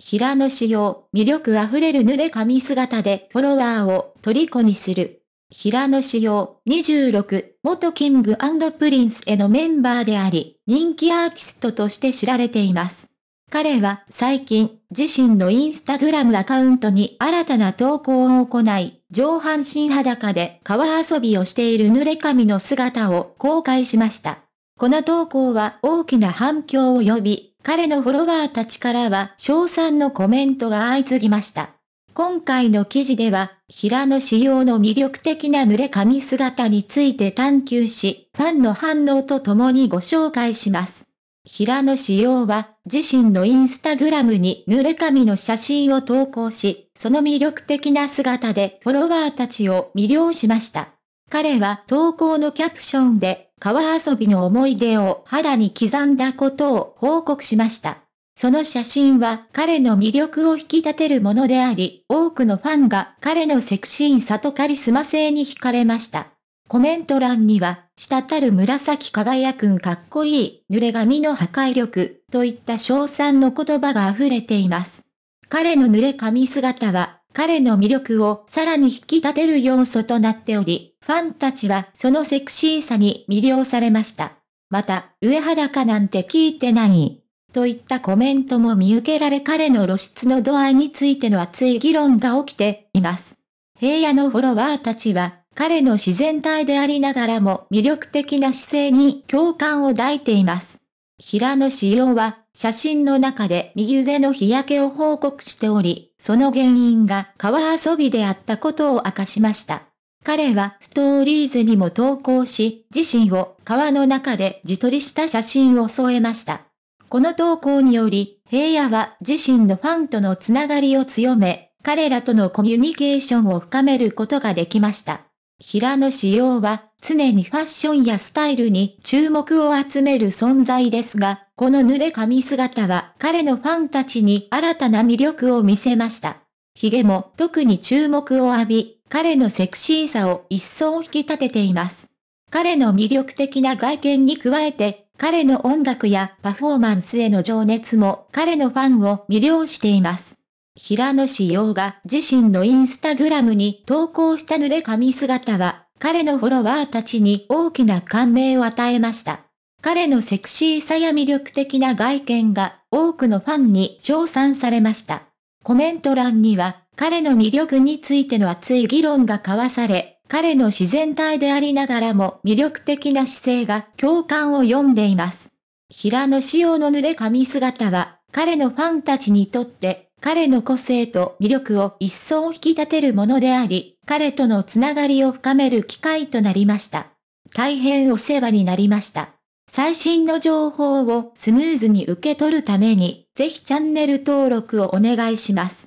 平野紫耀、魅力あふれる濡れ髪姿でフォロワーを虜にする。平野紫耀、26、元キングプリンスへのメンバーであり、人気アーティストとして知られています。彼は最近、自身のインスタグラムアカウントに新たな投稿を行い、上半身裸で川遊びをしている濡れ髪の姿を公開しました。この投稿は大きな反響を呼び、彼のフォロワーたちからは賞賛のコメントが相次ぎました。今回の記事では、平野仕様の魅力的な濡れ髪姿について探求し、ファンの反応とともにご紹介します。平野仕様は、自身のインスタグラムに濡れ髪の写真を投稿し、その魅力的な姿でフォロワーたちを魅了しました。彼は投稿のキャプションで、川遊びの思い出を肌に刻んだことを報告しました。その写真は彼の魅力を引き立てるものであり、多くのファンが彼のセクシーさとカリスマ性に惹かれました。コメント欄には、滴る紫輝くんかっこいい、濡れ髪の破壊力、といった称賛の言葉が溢れています。彼の濡れ髪姿は、彼の魅力をさらに引き立てる要素となっており、ファンたちはそのセクシーさに魅了されました。また、上裸なんて聞いてない。といったコメントも見受けられ彼の露出の度合いについての熱い議論が起きています。平野のフォロワーたちは、彼の自然体でありながらも魅力的な姿勢に共感を抱いています。平野仕様は、写真の中で右腕の日焼けを報告しており、その原因が川遊びであったことを明かしました。彼はストーリーズにも投稿し、自身を川の中で自撮りした写真を添えました。この投稿により、平野は自身のファンとのつながりを強め、彼らとのコミュニケーションを深めることができました。平野志耀は常にファッションやスタイルに注目を集める存在ですが、この濡れ髪姿は彼のファンたちに新たな魅力を見せました。ヒゲも特に注目を浴び、彼のセクシーさを一層引き立てています。彼の魅力的な外見に加えて、彼の音楽やパフォーマンスへの情熱も彼のファンを魅了しています。平野志陽が自身のインスタグラムに投稿した濡れ髪姿は、彼のフォロワーたちに大きな感銘を与えました。彼のセクシーさや魅力的な外見が多くのファンに称賛されました。コメント欄には、彼の魅力についての熱い議論が交わされ、彼の自然体でありながらも魅力的な姿勢が共感を読んでいます。平野紫耀の濡れ髪姿は、彼のファンたちにとって、彼の個性と魅力を一層引き立てるものであり、彼とのつながりを深める機会となりました。大変お世話になりました。最新の情報をスムーズに受け取るために、ぜひチャンネル登録をお願いします。